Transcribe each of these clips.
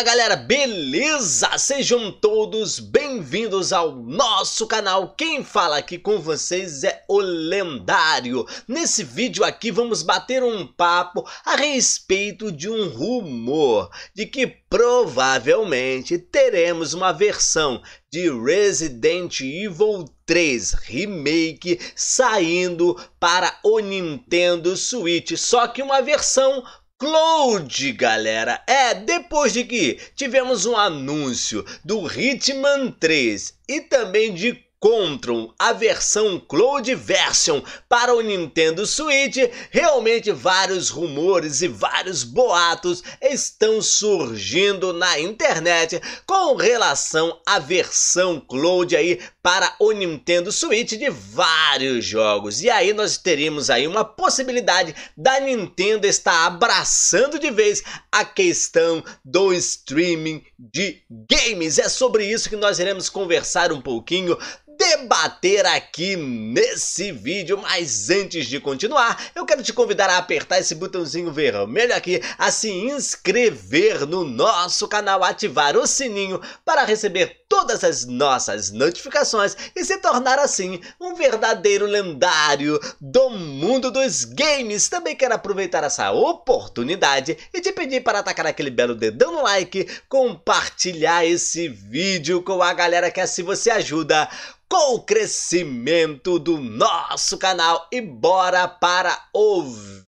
Fala galera, beleza? Sejam todos bem-vindos ao nosso canal. Quem fala aqui com vocês é o Lendário. Nesse vídeo aqui vamos bater um papo a respeito de um rumor de que provavelmente teremos uma versão de Resident Evil 3 Remake saindo para o Nintendo Switch, só que uma versão Cloud, galera. É, depois de que tivemos um anúncio do Hitman 3 e também de encontram a versão Cloud Version para o Nintendo Switch, realmente vários rumores e vários boatos estão surgindo na internet com relação à versão Cloud aí para o Nintendo Switch de vários jogos. E aí nós teríamos aí uma possibilidade da Nintendo estar abraçando de vez a questão do streaming de games. É sobre isso que nós iremos conversar um pouquinho debater aqui nesse vídeo, mas antes de continuar, eu quero te convidar a apertar esse botãozinho vermelho aqui, a se inscrever no nosso canal, ativar o sininho para receber todas as nossas notificações e se tornar assim um verdadeiro lendário do mundo dos games. Também quero aproveitar essa oportunidade e te pedir para atacar aquele belo dedão no like, compartilhar esse vídeo com a galera que assim você ajuda com o crescimento do nosso canal e bora para o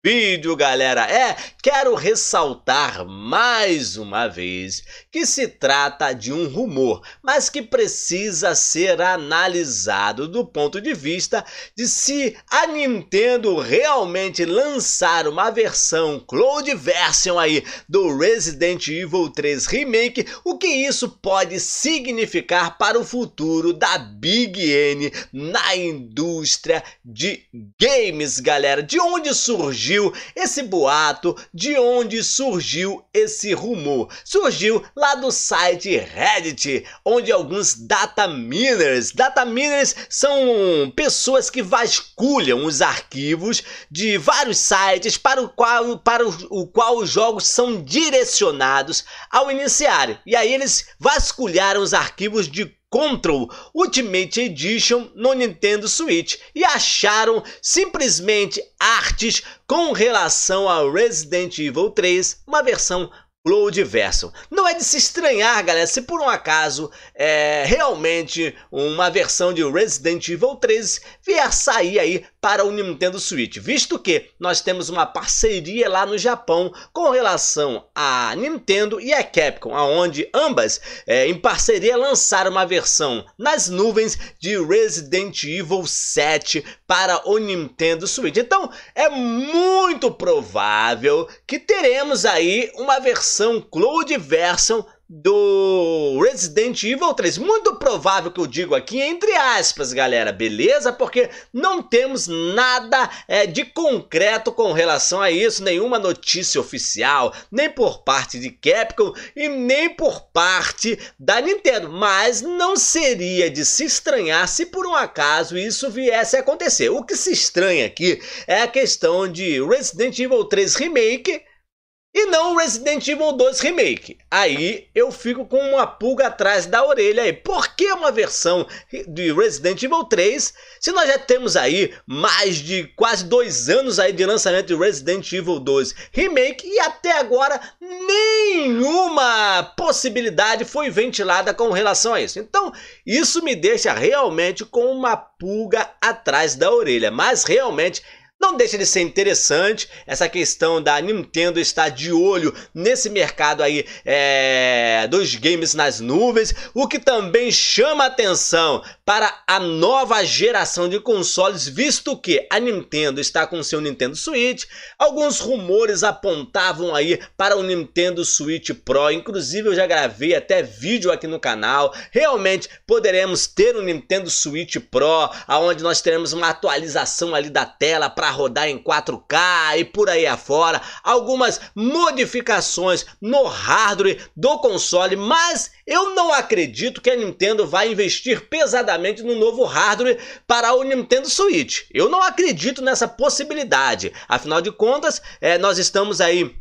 vídeo, galera. É, quero ressaltar mais uma vez que se trata de um rumor, mas que precisa ser analisado do ponto de vista de se a Nintendo realmente lançar uma versão Cloud Version aí do Resident Evil 3 Remake, o que isso pode significar para o futuro da Big N na indústria de games, galera. De onde surgiu surgiu esse boato? De onde surgiu esse rumor? Surgiu lá do site Reddit, onde alguns data miners, data miners são pessoas que vasculham os arquivos de vários sites para o qual, para o, o qual os jogos são direcionados ao iniciar. E aí eles vasculharam os arquivos de Control Ultimate Edition no Nintendo Switch e acharam simplesmente artes com relação a Resident Evil 3, uma versão Cloud Vessel. Não é de se estranhar, galera, se por um acaso é, realmente uma versão de Resident Evil 3 vier sair aí para o Nintendo Switch, visto que nós temos uma parceria lá no Japão com relação à Nintendo e a Capcom, aonde ambas é, em parceria lançaram uma versão nas nuvens de Resident Evil 7 para o Nintendo Switch. Então é muito provável que teremos aí uma versão versão Cloud Version do Resident Evil 3. Muito provável que eu digo aqui entre aspas, galera, beleza? Porque não temos nada é, de concreto com relação a isso, nenhuma notícia oficial, nem por parte de Capcom e nem por parte da Nintendo. Mas não seria de se estranhar se por um acaso isso viesse a acontecer. O que se estranha aqui é a questão de Resident Evil 3 Remake e não Resident Evil 2 Remake. Aí eu fico com uma pulga atrás da orelha aí. Por que uma versão de Resident Evil 3 se nós já temos aí mais de quase dois anos aí de lançamento de Resident Evil 2 Remake e até agora nenhuma possibilidade foi ventilada com relação a isso. Então isso me deixa realmente com uma pulga atrás da orelha. Mas realmente não deixa de ser interessante essa questão da Nintendo estar de olho nesse mercado aí é, dos games nas nuvens. O que também chama atenção para a nova geração de consoles, visto que a Nintendo está com seu Nintendo Switch. Alguns rumores apontavam aí para o Nintendo Switch Pro, inclusive eu já gravei até vídeo aqui no canal. Realmente poderemos ter um Nintendo Switch Pro, aonde nós teremos uma atualização ali da tela para rodar em 4K e por aí afora, algumas modificações no hardware do console, mas eu não acredito que a Nintendo vai investir pesadamente no novo hardware para o Nintendo Switch. Eu não acredito nessa possibilidade, afinal de contas, é, nós estamos aí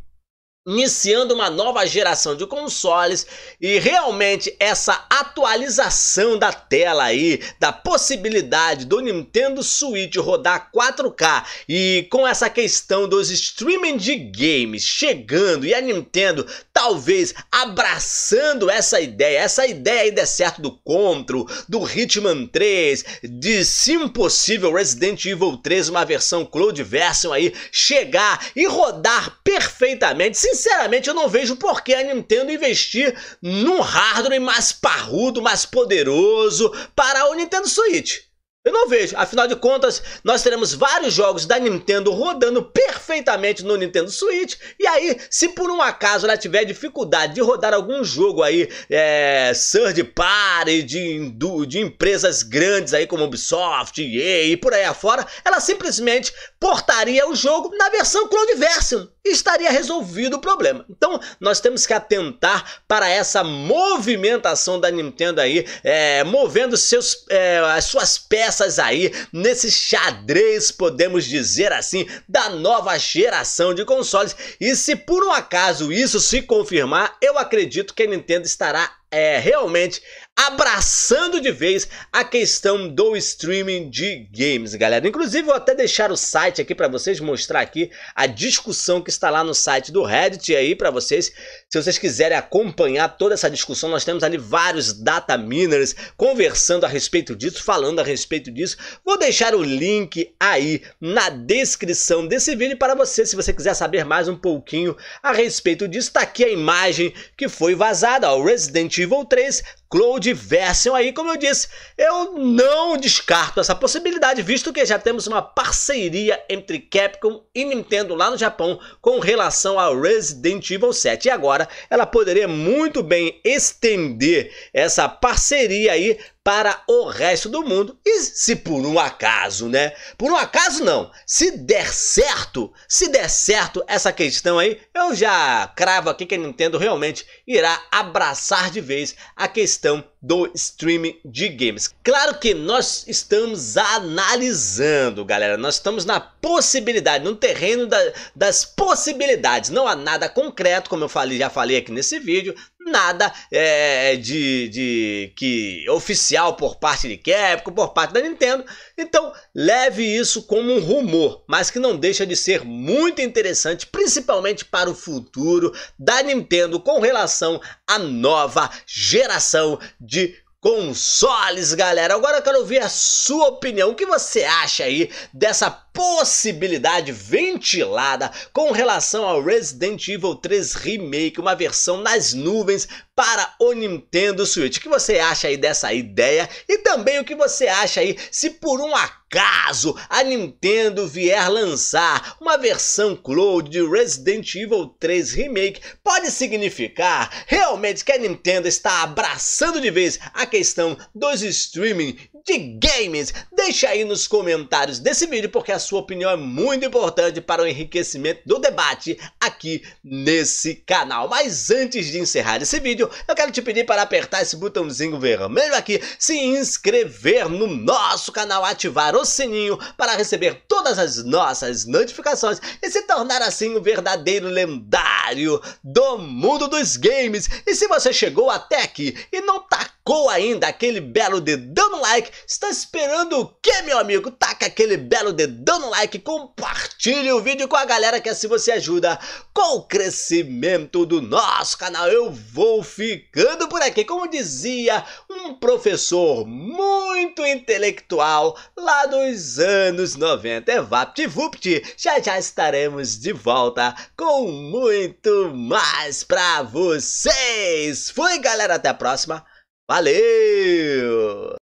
iniciando uma nova geração de consoles e realmente essa atualização da tela aí, da possibilidade do Nintendo Switch rodar 4K e com essa questão dos streaming de games chegando e a Nintendo talvez abraçando essa ideia, essa ideia aí der é certo do Contro, do Hitman 3, de se impossível Resident Evil 3, uma versão Cloud Version aí, chegar e rodar perfeitamente. Sinceramente, eu não vejo por que a Nintendo investir num hardware mais parrudo, mais poderoso para o Nintendo Switch. Eu não vejo. Afinal de contas, nós teremos vários jogos da Nintendo rodando perfeitamente no Nintendo Switch. E aí, se por um acaso ela tiver dificuldade de rodar algum jogo aí, é, third party, de, de empresas grandes aí como Ubisoft, EA e por aí afora, ela simplesmente portaria o jogo na versão Cloudversion e estaria resolvido o problema. Então, nós temos que atentar para essa movimentação da Nintendo aí, é, movendo seus, é, as suas peças peças aí nesse xadrez, podemos dizer assim, da nova geração de consoles. E se por um acaso isso se confirmar, eu acredito que a Nintendo estará é, realmente abraçando de vez a questão do streaming de games, galera. Inclusive, vou até deixar o site aqui para vocês mostrar aqui a discussão que está lá no site do Reddit aí para vocês. Se vocês quiserem acompanhar toda essa discussão, nós temos ali vários data miners conversando a respeito disso, falando a respeito disso. Vou deixar o link aí na descrição desse vídeo para você, se você quiser saber mais um pouquinho a respeito disso. Está aqui a imagem que foi vazada, ó, Resident Evil 3 Cloud Version aí, como eu disse, eu não descarto essa possibilidade, visto que já temos uma parceria entre Capcom e Nintendo lá no Japão com relação a Resident Evil 7. E agora ela poderia muito bem estender essa parceria aí para o resto do mundo. E se por um acaso, né? Por um acaso não. Se der certo, se der certo essa questão aí, eu já cravo aqui que a Nintendo realmente irá abraçar de vez a questão do streaming de games. Claro que nós estamos analisando, galera. Nós estamos na possibilidade, no terreno da, das possibilidades. Não há nada concreto, como eu falei, já falei aqui nesse vídeo nada é, é, de, de que oficial por parte de Capcom, por parte da Nintendo. Então leve isso como um rumor, mas que não deixa de ser muito interessante, principalmente para o futuro da Nintendo com relação à nova geração de consoles, galera. Agora eu quero ouvir a sua opinião. O que você acha aí dessa possibilidade ventilada com relação ao Resident Evil 3 Remake, uma versão nas nuvens para o Nintendo Switch. O que você acha aí dessa ideia? E também o que você acha aí se por um acaso a Nintendo vier lançar uma versão cloud de Resident Evil 3 Remake, pode significar realmente que a Nintendo está abraçando de vez a questão dos streaming de games? Deixa aí nos comentários desse vídeo porque a sua opinião é muito importante para o enriquecimento do debate aqui nesse canal. Mas antes de encerrar esse vídeo, vídeo, eu quero te pedir para apertar esse botãozinho vermelho aqui, se inscrever no nosso canal, ativar o sininho para receber todas as nossas notificações e se tornar assim um verdadeiro lendário do mundo dos games. E se você chegou até aqui e não tá tacou ainda aquele belo dedão no like, está esperando o que, meu amigo? Taca aquele belo dedão no like, compartilhe o vídeo com a galera que assim você ajuda com o crescimento do nosso canal. Eu vou ficando por aqui, como dizia um professor muito intelectual lá dos anos 90, é VaptVupt. Já já estaremos de volta com muito mais pra vocês. Fui, galera, até a próxima. Valeu!